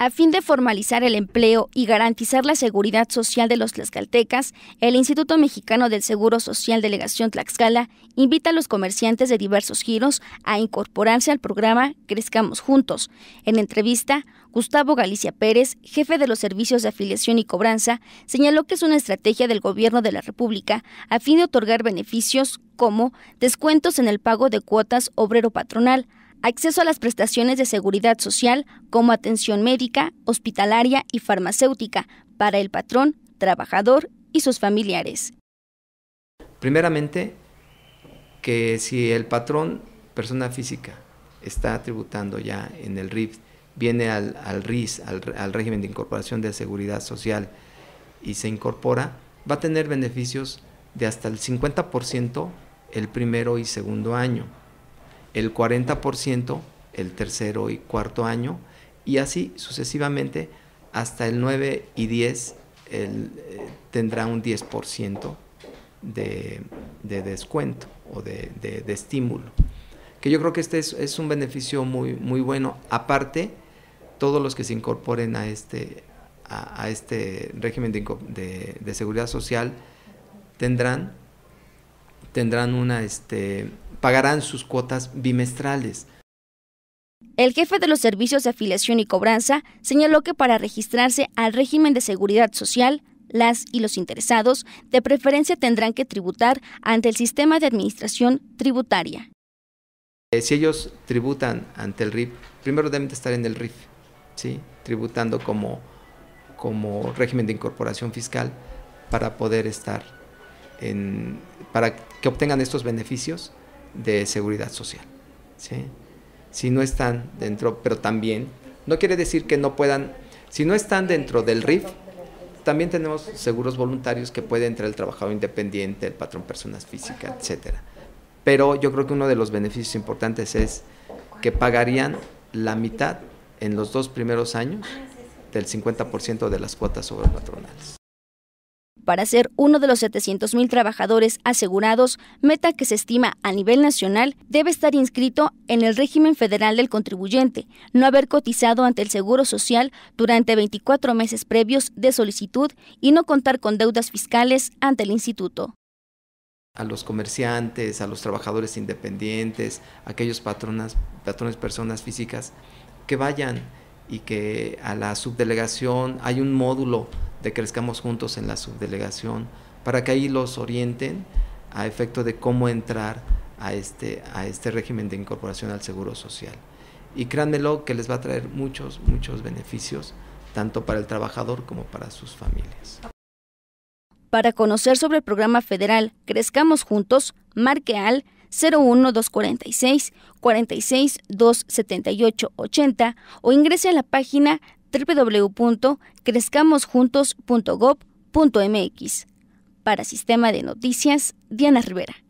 A fin de formalizar el empleo y garantizar la seguridad social de los tlaxcaltecas, el Instituto Mexicano del Seguro Social Delegación Tlaxcala invita a los comerciantes de diversos giros a incorporarse al programa Crezcamos Juntos. En entrevista, Gustavo Galicia Pérez, jefe de los servicios de afiliación y cobranza, señaló que es una estrategia del Gobierno de la República a fin de otorgar beneficios como descuentos en el pago de cuotas obrero-patronal, acceso a las prestaciones de seguridad social como atención médica, hospitalaria y farmacéutica para el patrón, trabajador y sus familiares. Primeramente, que si el patrón, persona física, está tributando ya en el RIF, viene al, RIS, al régimen de incorporación de seguridad social, y se incorpora, va a tener beneficios de hasta el 50% el primero y segundo año el 40% el tercero y cuarto año, y así sucesivamente hasta el 9 y 10 eh, tendrá un 10% de, de, descuento o de, estímulo. Que yo creo que este es, un beneficio muy, muy bueno. Aparte, todos los que se incorporen a este, a este régimen de, seguridad social tendrán, tendrán una... Este, pagarán sus cuotas bimestrales. El jefe de los servicios de afiliación y cobranza señaló que para registrarse al régimen de seguridad social, las y los interesados de preferencia tendrán que tributar ante el sistema de administración tributaria. Eh, si ellos tributan ante el RIF, primero deben de estar en el RIF, tributando como, como régimen de incorporación fiscal para poder estar en, para que obtengan estos beneficios de seguridad social. ¿sí? Si no están dentro, pero también, no quiere decir que no puedan, si no están dentro del RIF, también tenemos seguros voluntarios que puede entrar el trabajador independiente, el patrón personas físicas, etcétera. Pero yo creo que uno de los beneficios importantes es que pagarían la mitad en los dos primeros años del 50% de las cuotas sobre patronales para ser uno de los 700.000 trabajadores asegurados, meta que se estima a nivel nacional, debe estar inscrito en el régimen federal del contribuyente, no haber cotizado ante el Seguro Social durante 24 meses previos de solicitud y no contar con deudas fiscales ante el instituto a los comerciantes, a los trabajadores independientes, a aquellos patronas, patrones, personas físicas, que vayan y que a la subdelegación hay un módulo de crezcamos juntos en la subdelegación, para que ahí los orienten a efecto de cómo entrar a este, a este régimen de incorporación al Seguro Social. Y créanmelo que les va a traer muchos, muchos beneficios, tanto para el trabajador como para sus familias. Para conocer sobre el programa federal Crezcamos Juntos, marque al 01246 46 278 80 o ingrese a la página www.crezcamosjuntos.gov.mx. Para Sistema de Noticias, Diana Rivera.